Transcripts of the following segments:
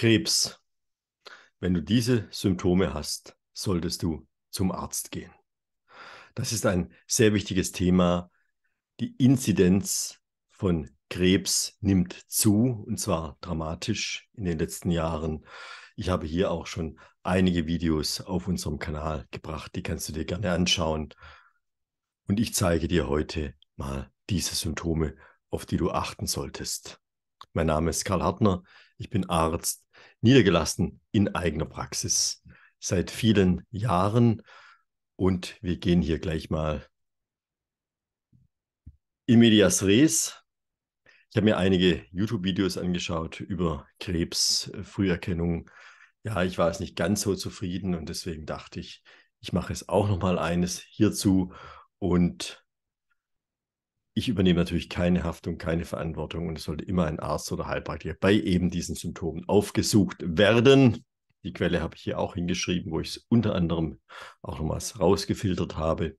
Krebs. Wenn du diese Symptome hast, solltest du zum Arzt gehen. Das ist ein sehr wichtiges Thema. Die Inzidenz von Krebs nimmt zu, und zwar dramatisch in den letzten Jahren. Ich habe hier auch schon einige Videos auf unserem Kanal gebracht, die kannst du dir gerne anschauen. Und ich zeige dir heute mal diese Symptome, auf die du achten solltest. Mein Name ist Karl Hartner, ich bin Arzt niedergelassen in eigener Praxis seit vielen Jahren. Und wir gehen hier gleich mal in medias res. Ich habe mir einige YouTube-Videos angeschaut über Krebsfrüherkennung. Äh, ja, ich war es nicht ganz so zufrieden und deswegen dachte ich, ich mache es auch noch mal eines hierzu und ich übernehme natürlich keine Haftung, keine Verantwortung und es sollte immer ein Arzt oder Heilpraktiker bei eben diesen Symptomen aufgesucht werden. Die Quelle habe ich hier auch hingeschrieben, wo ich es unter anderem auch nochmals rausgefiltert habe.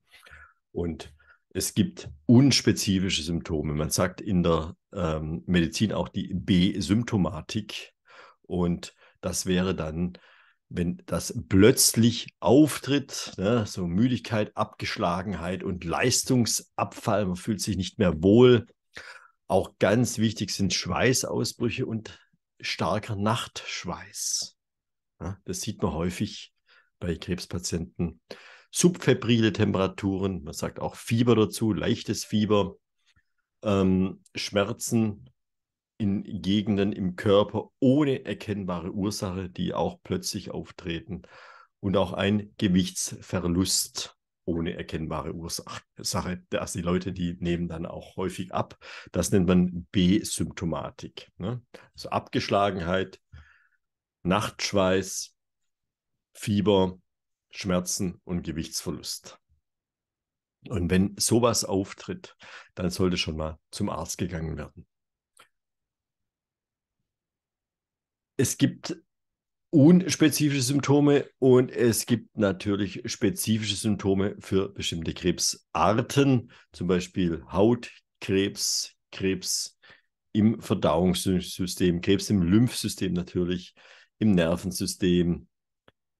Und es gibt unspezifische Symptome. Man sagt in der ähm, Medizin auch die B-Symptomatik. Und das wäre dann wenn das plötzlich auftritt, ne, so Müdigkeit, Abgeschlagenheit und Leistungsabfall, man fühlt sich nicht mehr wohl. Auch ganz wichtig sind Schweißausbrüche und starker Nachtschweiß. Ja, ne? das sieht man häufig bei Krebspatienten. Subfebrile Temperaturen, man sagt auch Fieber dazu, leichtes Fieber, ähm, Schmerzen in Gegenden im Körper ohne erkennbare Ursache, die auch plötzlich auftreten. Und auch ein Gewichtsverlust ohne erkennbare Ursache. Also die Leute, die nehmen dann auch häufig ab. Das nennt man B-Symptomatik. Ne? Also Abgeschlagenheit, Nachtschweiß, Fieber, Schmerzen und Gewichtsverlust. Und wenn sowas auftritt, dann sollte schon mal zum Arzt gegangen werden. es gibt unspezifische Symptome und es gibt natürlich spezifische Symptome für bestimmte Krebsarten, zum Beispiel Hautkrebs, Krebs im Verdauungssystem, Krebs im Lymphsystem natürlich, im Nervensystem,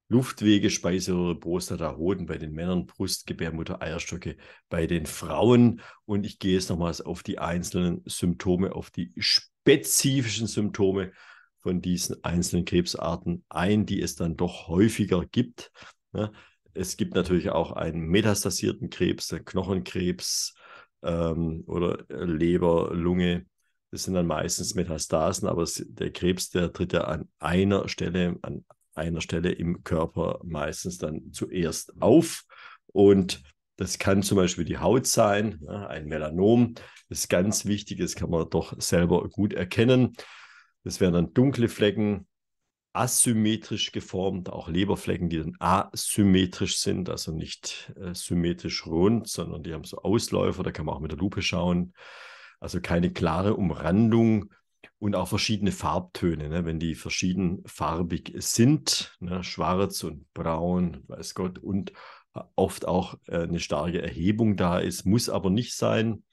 Luftwege, Speiseröhre, Prostata, Hoden bei den Männern, Brust, Gebärmutter, Eierstöcke bei den Frauen. Und ich gehe jetzt nochmals auf die einzelnen Symptome, auf die spezifischen Symptome von diesen einzelnen Krebsarten ein, die es dann doch häufiger gibt. Ne? Es gibt natürlich auch einen metastasierten Krebs, der Knochenkrebs ähm, oder äh, Leber, Lunge. Das sind dann meistens Metastasen, aber der Krebs, der tritt ja an einer Stelle, an einer Stelle im Körper meistens dann zuerst auf. Und das kann zum Beispiel die Haut sein, ne, ein Melanom. Das ist ganz wichtig, das kann man doch selber gut erkennen. Das wären dann dunkle Flecken, asymmetrisch geformt, auch Leberflecken, die dann asymmetrisch sind, also nicht äh, symmetrisch rund, sondern die haben so Ausläufer, da kann man auch mit der Lupe schauen. Also keine klare Umrandung und auch verschiedene Farbtöne, ne? wenn die verschiedenfarbig sind, ne? schwarz und braun, weiß Gott, und äh, oft auch äh, eine starke Erhebung da ist, muss aber nicht sein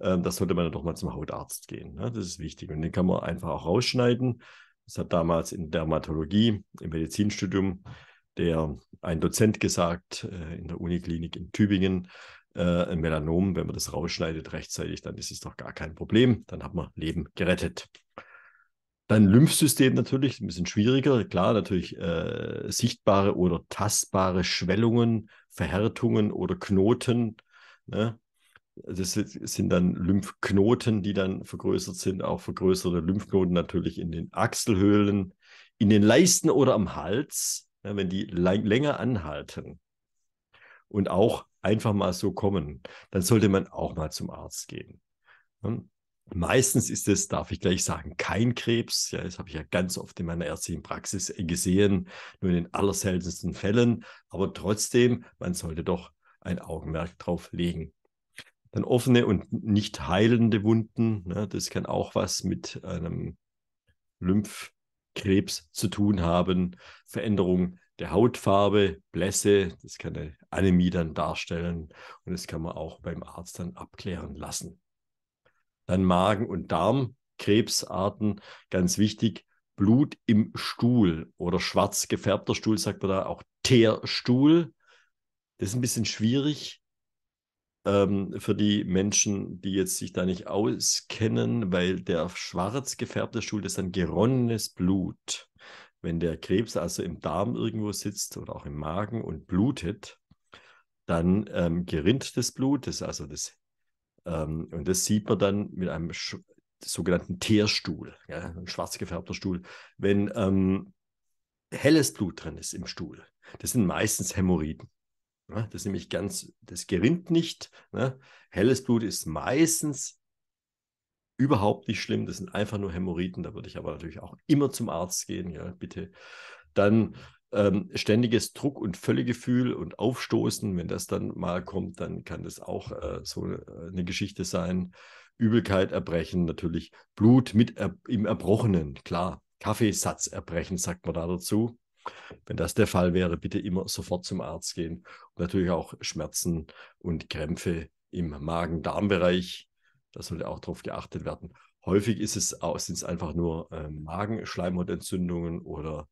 ähm, das sollte man dann doch mal zum Hautarzt gehen. Ne? Das ist wichtig. Und den kann man einfach auch rausschneiden. Das hat damals in Dermatologie, im Medizinstudium, der ein Dozent gesagt, äh, in der Uniklinik in Tübingen, äh, ein Melanom, wenn man das rausschneidet rechtzeitig, dann ist es doch gar kein Problem. Dann hat man Leben gerettet. Dann Lymphsystem natürlich, ein bisschen schwieriger. Klar, natürlich äh, sichtbare oder tastbare Schwellungen, Verhärtungen oder Knoten. Ne? Das sind dann Lymphknoten, die dann vergrößert sind, auch vergrößerte Lymphknoten natürlich in den Achselhöhlen, in den Leisten oder am Hals, ja, wenn die länger anhalten und auch einfach mal so kommen, dann sollte man auch mal zum Arzt gehen. Hm? Meistens ist es, darf ich gleich sagen, kein Krebs. Ja, das habe ich ja ganz oft in meiner ärztlichen Praxis gesehen, nur in den allerseltensten Fällen. Aber trotzdem, man sollte doch ein Augenmerk drauf legen. Dann offene und nicht heilende Wunden. Ne? Das kann auch was mit einem Lymphkrebs zu tun haben. Veränderung der Hautfarbe, Blässe, das kann eine Anämie dann darstellen und das kann man auch beim Arzt dann abklären lassen. Dann Magen- und Darmkrebsarten, ganz wichtig, Blut im Stuhl oder schwarz gefärbter Stuhl, sagt man da auch Teerstuhl. Das ist ein bisschen schwierig, ähm, für die Menschen, die jetzt sich da nicht auskennen, weil der schwarz gefärbte Stuhl ist ein geronnenes Blut. Wenn der Krebs also im Darm irgendwo sitzt oder auch im Magen und blutet, dann ähm, gerinnt das Blut, das also das, ähm, und das sieht man dann mit einem sogenannten Teerstuhl, ja, ein schwarz gefärbter Stuhl. Wenn ähm, helles Blut drin ist im Stuhl, das sind meistens Hämorrhoiden. Ne? Das nämlich ganz, das gerinnt nicht. Ne? Helles Blut ist meistens überhaupt nicht schlimm. Das sind einfach nur Hämorrhoiden. Da würde ich aber natürlich auch immer zum Arzt gehen. Ja, bitte. Dann ähm, ständiges Druck- und Völlegefühl und Aufstoßen. Wenn das dann mal kommt, dann kann das auch äh, so äh, eine Geschichte sein. Übelkeit, Erbrechen, natürlich Blut mit er im Erbrochenen, klar. Kaffeesatz erbrechen, sagt man da dazu. Wenn das der Fall wäre, bitte immer sofort zum Arzt gehen und natürlich auch Schmerzen und Krämpfe im Magen-Darm-Bereich. Da sollte auch darauf geachtet werden. Häufig ist es sind es einfach nur äh, Magenschleimhautentzündungen oder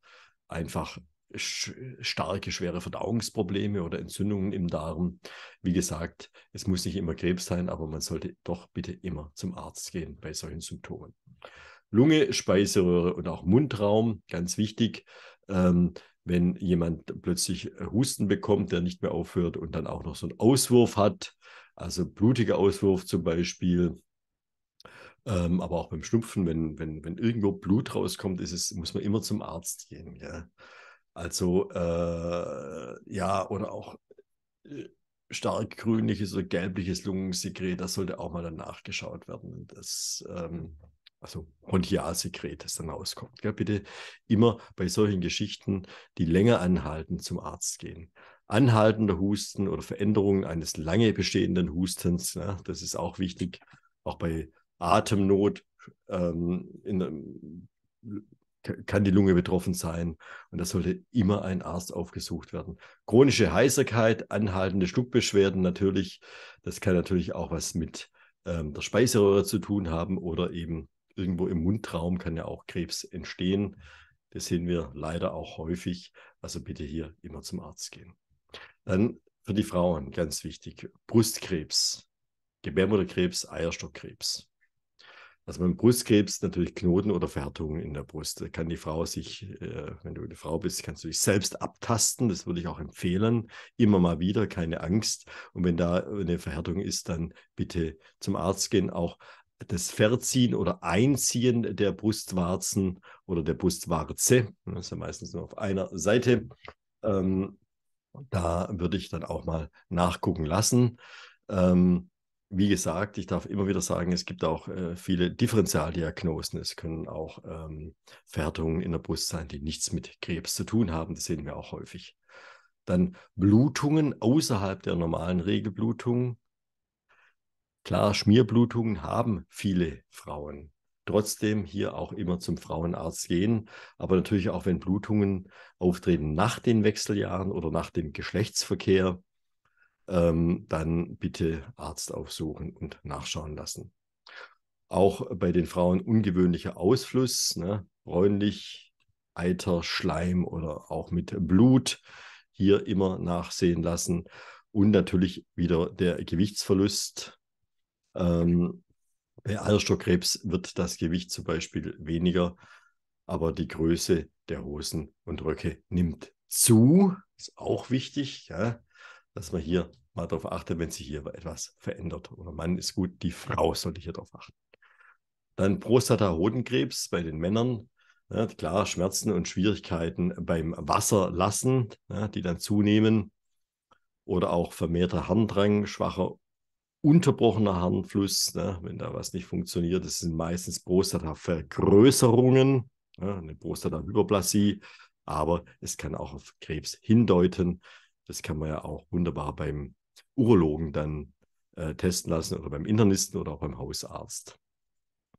einfach starke, schwere Verdauungsprobleme oder Entzündungen im Darm. Wie gesagt, es muss nicht immer Krebs sein, aber man sollte doch bitte immer zum Arzt gehen bei solchen Symptomen. Lunge, Speiseröhre und auch Mundraum, ganz wichtig ähm, wenn jemand plötzlich äh, Husten bekommt, der nicht mehr aufhört und dann auch noch so einen Auswurf hat, also blutiger Auswurf zum Beispiel. Ähm, aber auch beim Schnupfen, wenn, wenn, wenn irgendwo Blut rauskommt, ist es, muss man immer zum Arzt gehen. Ja? Also äh, ja, oder auch äh, stark grünliches oder gelbliches Lungensekret, das sollte auch mal dann nachgeschaut werden. Das ähm, also Hontialsekret, das dann rauskommt. Gell? Bitte immer bei solchen Geschichten, die länger anhalten, zum Arzt gehen. Anhaltender Husten oder Veränderungen eines lange bestehenden Hustens, ja, ne? das ist auch wichtig, auch bei Atemnot ähm, in, kann die Lunge betroffen sein und da sollte immer ein Arzt aufgesucht werden. Chronische Heiserkeit, anhaltende Schluckbeschwerden natürlich, das kann natürlich auch was mit ähm, der Speiseröhre zu tun haben oder eben irgendwo im Mundraum kann ja auch Krebs entstehen. Das sehen wir leider auch häufig. Also bitte hier immer zum Arzt gehen. Dann für die Frauen ganz wichtig: Brustkrebs, Gebärmutterkrebs, Eierstockkrebs. Also beim Brustkrebs natürlich Knoten oder Verhärtungen in der Brust. Da kann die Frau sich, äh, wenn du eine Frau bist, kannst du dich selbst abtasten. Das würde ich auch empfehlen. Immer mal wieder, keine Angst. Und wenn da eine Verhärtung ist, dann bitte zum Arzt gehen. Auch das Verziehen oder Einziehen der Brustwarzen oder der Brustwarze, das ist ja meistens nur auf einer Seite, ähm, da würde ich dann auch mal nachgucken lassen. Ähm, wie gesagt, ich darf immer wieder sagen, es gibt auch äh, viele Differentialdiagnosen. Es können auch ähm, Fährdungen in der Brust sein, die nichts mit Krebs zu tun haben. Das sehen wir auch häufig. Dann Blutungen außerhalb der normalen Regelblutung. Klar, Schmierblutungen haben viele Frauen. Trotzdem hier auch immer zum Frauenarzt gehen, aber natürlich auch wenn Blutungen auftreten nach den Wechseljahren oder nach dem Geschlechtsverkehr, ähm, dann bitte Arzt aufsuchen und nachschauen lassen. Auch bei den Frauen ungewöhnlicher Ausfluss, ne, bräunlich, Eiter, Schleim oder auch mit Blut hier immer nachsehen lassen. Und natürlich wieder der Gewichtsverlust, ähm, bei Eierstockkrebs wird das Gewicht zum Beispiel weniger, aber die Größe der Hosen und Röcke nimmt zu. Ist auch wichtig, ja, dass man hier mal darauf achtet, wenn sich hier etwas verändert. Oder Mann ist gut, die Frau sollte hier darauf achten. Dann Prostata-Hodenkrebs bei den Männern. Ja, klar, Schmerzen und Schwierigkeiten beim Wasserlassen, ja, die dann zunehmen. Oder auch vermehrter Harndrang, schwacher unterbrochener Harnfluss, ne? wenn da was nicht funktioniert. Das sind meistens Prostatavergrößerungen, ne? eine Prostatahyperplasie, aber es kann auch auf Krebs hindeuten. Das kann man ja auch wunderbar beim Urologen dann äh, testen lassen oder beim Internisten oder auch beim Hausarzt.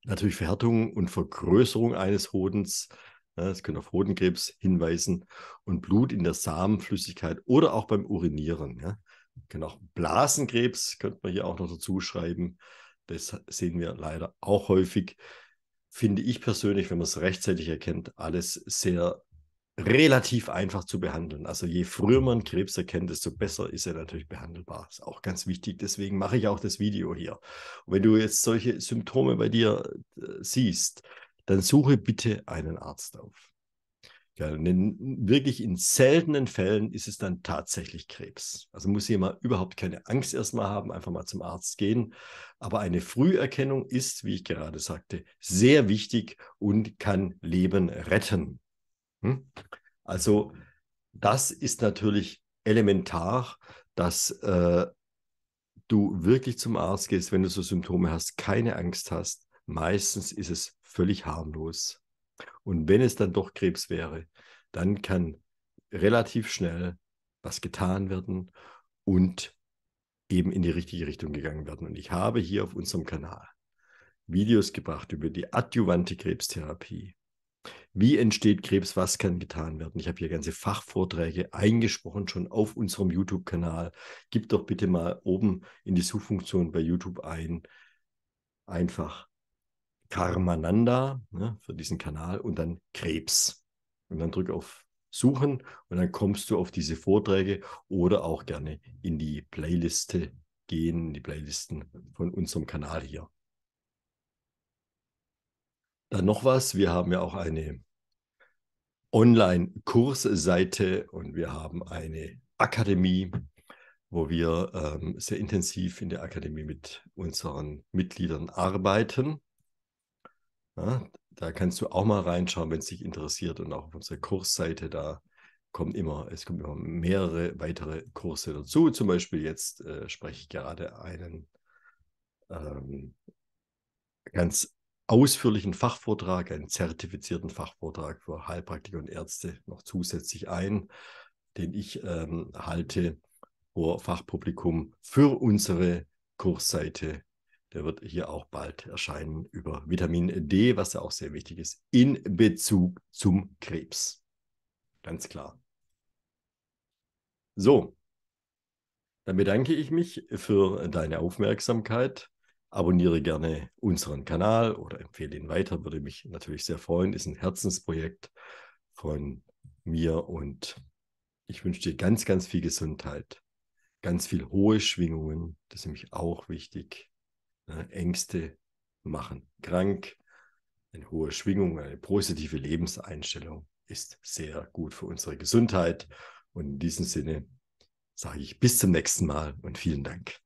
Natürlich Verhärtung und Vergrößerung eines Hodens. Ne? Das können auf Hodenkrebs hinweisen und Blut in der Samenflüssigkeit oder auch beim Urinieren. Ja? Genau, Blasenkrebs könnte man hier auch noch dazu schreiben. Das sehen wir leider auch häufig. Finde ich persönlich, wenn man es rechtzeitig erkennt, alles sehr relativ einfach zu behandeln. Also je früher man Krebs erkennt, desto besser ist er natürlich behandelbar. Ist auch ganz wichtig. Deswegen mache ich auch das Video hier. Und wenn du jetzt solche Symptome bei dir äh, siehst, dann suche bitte einen Arzt auf. Ja, in, wirklich in seltenen Fällen ist es dann tatsächlich Krebs. Also muss jemand überhaupt keine Angst erstmal haben, einfach mal zum Arzt gehen. Aber eine Früherkennung ist, wie ich gerade sagte, sehr wichtig und kann Leben retten. Hm? Also das ist natürlich elementar, dass äh, du wirklich zum Arzt gehst, wenn du so Symptome hast, keine Angst hast. Meistens ist es völlig harmlos. Und wenn es dann doch Krebs wäre, dann kann relativ schnell was getan werden und eben in die richtige Richtung gegangen werden. Und ich habe hier auf unserem Kanal Videos gebracht über die adjuvante Krebstherapie. Wie entsteht Krebs? Was kann getan werden? Ich habe hier ganze Fachvorträge eingesprochen, schon auf unserem YouTube-Kanal. Gib doch bitte mal oben in die Suchfunktion bei YouTube ein. Einfach Karmananda ne, für diesen Kanal und dann Krebs. Und dann drück auf Suchen und dann kommst du auf diese Vorträge oder auch gerne in die Playliste gehen, die Playlisten von unserem Kanal hier. Dann noch was, wir haben ja auch eine Online-Kursseite und wir haben eine Akademie, wo wir ähm, sehr intensiv in der Akademie mit unseren Mitgliedern arbeiten. Ja, ne? da kannst du auch mal reinschauen, wenn es dich interessiert. Und auch auf unserer Kursseite, da kommen immer, es kommen immer mehrere weitere Kurse dazu. Zum Beispiel jetzt äh, spreche ich gerade einen ähm, ganz ausführlichen Fachvortrag, einen zertifizierten Fachvortrag für Heilpraktiker und Ärzte noch zusätzlich ein, den ich ähm, halte vor Fachpublikum für unsere Kursseite der wird hier auch bald erscheinen über Vitamin D, was ja auch sehr wichtig ist, in Bezug zum Krebs. Ganz klar. So, dann bedanke ich mich für deine Aufmerksamkeit. Abonniere gerne unseren Kanal oder empfehle ihn weiter, würde mich natürlich sehr freuen. Ist ein Herzensprojekt von mir und ich wünsche dir ganz, ganz viel Gesundheit, ganz viel hohe Schwingungen, das ist nämlich auch wichtig. Äh, Ängste machen krank. Eine hohe Schwingung, eine positive Lebenseinstellung ist sehr gut für unsere Gesundheit. Und in diesem Sinne sage ich bis zum nächsten Mal und vielen Dank.